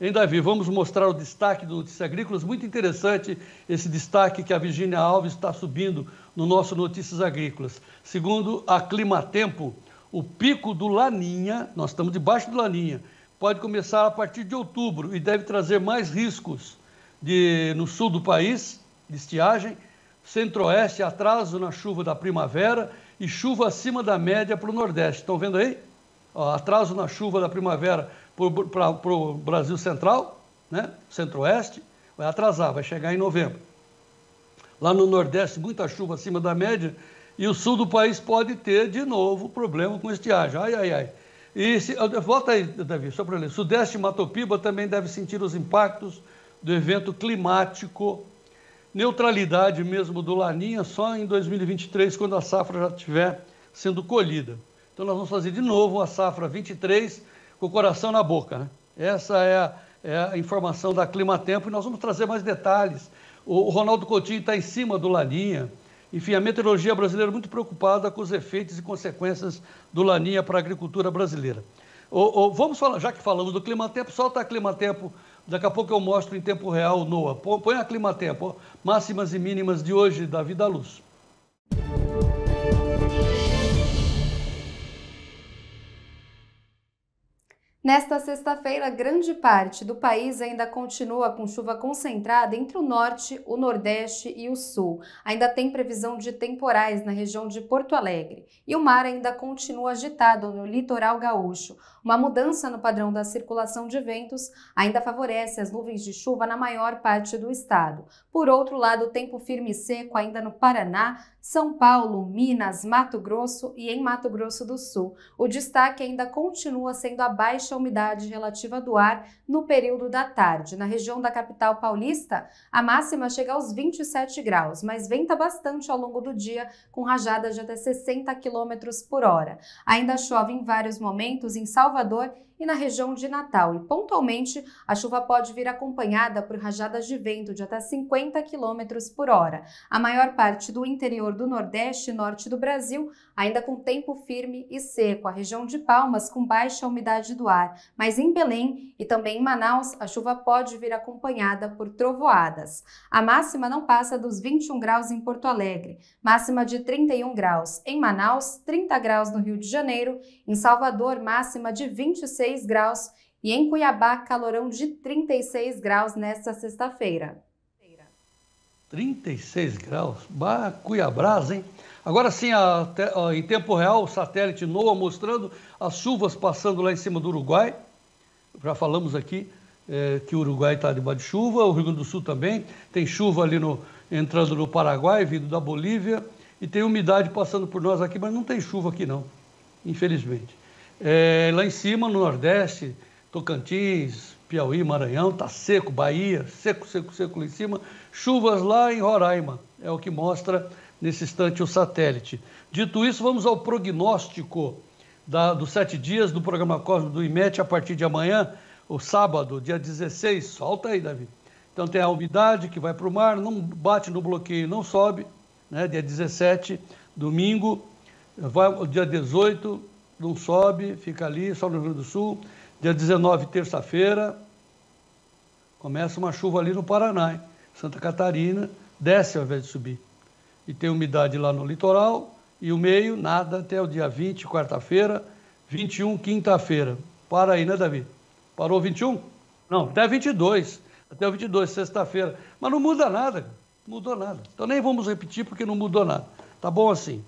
Em Davi, vamos mostrar o destaque do Notícias Agrícolas. Muito interessante esse destaque que a Virginia Alves está subindo no nosso Notícias Agrícolas. Segundo a Climatempo, o pico do Laninha, nós estamos debaixo do Laninha, pode começar a partir de outubro e deve trazer mais riscos de, no sul do país, de estiagem, centro-oeste, atraso na chuva da primavera e chuva acima da média para o nordeste. Estão vendo aí? Ó, atraso na chuva da primavera para o Brasil Central, né? Centro-Oeste, vai atrasar, vai chegar em novembro. Lá no Nordeste, muita chuva acima da média, e o sul do país pode ter de novo problema com estiagem. Ai, ai, ai. E se, volta aí, Davi, só para ler. Sudeste e Matopiba também deve sentir os impactos do evento climático. Neutralidade mesmo do Laninha só em 2023, quando a safra já estiver sendo colhida. Então nós vamos fazer de novo a safra 23 com o coração na boca. Né? Essa é a, é a, informação da Clima Tempo e nós vamos trazer mais detalhes. O, o Ronaldo Coutinho está em cima do Laninha. Enfim, a meteorologia brasileira é muito preocupada com os efeitos e consequências do Laninha para a agricultura brasileira. O, o, vamos falar, já que falamos do Clima Tempo, solta a Clima Tempo. Daqui a pouco eu mostro em tempo real, Noah. Põe a Clima Tempo, ó, máximas e mínimas de hoje da Vida à Luz. Nesta sexta-feira, grande parte do país ainda continua com chuva concentrada entre o norte, o nordeste e o sul. Ainda tem previsão de temporais na região de Porto Alegre. E o mar ainda continua agitado no litoral gaúcho. Uma mudança no padrão da circulação de ventos ainda favorece as nuvens de chuva na maior parte do estado. Por outro lado, tempo firme e seco ainda no Paraná, São Paulo, Minas, Mato Grosso e em Mato Grosso do Sul. O destaque ainda continua sendo a baixa umidade relativa do ar no período da tarde. Na região da capital paulista, a máxima chega aos 27 graus, mas venta bastante ao longo do dia, com rajadas de até 60 km por hora. Ainda chove em vários momentos em Salvador e na região de Natal, e pontualmente a chuva pode vir acompanhada por rajadas de vento de até 50 km por hora. A maior parte do interior do Nordeste e Norte do Brasil ainda com tempo firme e seco, a região de Palmas com baixa umidade do ar solar, mas em Belém e também em Manaus, a chuva pode vir acompanhada por trovoadas. A máxima não passa dos 21 graus em Porto Alegre, máxima de 31 graus em Manaus, 30 graus no Rio de Janeiro, em Salvador, máxima de 26 graus e em Cuiabá, calorão de 36 graus nesta sexta-feira. 36 graus. Bah, hein? Agora sim, a, a, em tempo real, o satélite NOAA mostrando as chuvas passando lá em cima do Uruguai. Já falamos aqui é, que o Uruguai está debaixo de chuva, o Rio Grande do Sul também. Tem chuva ali no, entrando no Paraguai, vindo da Bolívia. E tem umidade passando por nós aqui, mas não tem chuva aqui não, infelizmente. É, lá em cima, no Nordeste, Tocantins, Piauí, Maranhão, está seco, Bahia, seco, seco, seco lá em cima, chuvas lá em Roraima, é o que mostra nesse instante o satélite. Dito isso, vamos ao prognóstico da, dos sete dias do programa Cosmo do IMET a partir de amanhã, o sábado, dia 16. Solta aí, Davi. Então tem a umidade que vai para o mar, não bate no bloqueio, não sobe, né? dia 17, domingo, vai, dia 18, não sobe, fica ali, só no Rio Grande do Sul. Dia 19, terça-feira, começa uma chuva ali no Paraná, hein? Santa Catarina, desce ao invés de subir. E tem umidade lá no litoral, e o meio, nada, até o dia 20, quarta-feira, 21, quinta-feira. Para aí, né, Davi? Parou 21? Não, até 22. Até o 22, sexta-feira. Mas não muda nada, mudou nada. Então nem vamos repetir porque não mudou nada. Tá bom assim.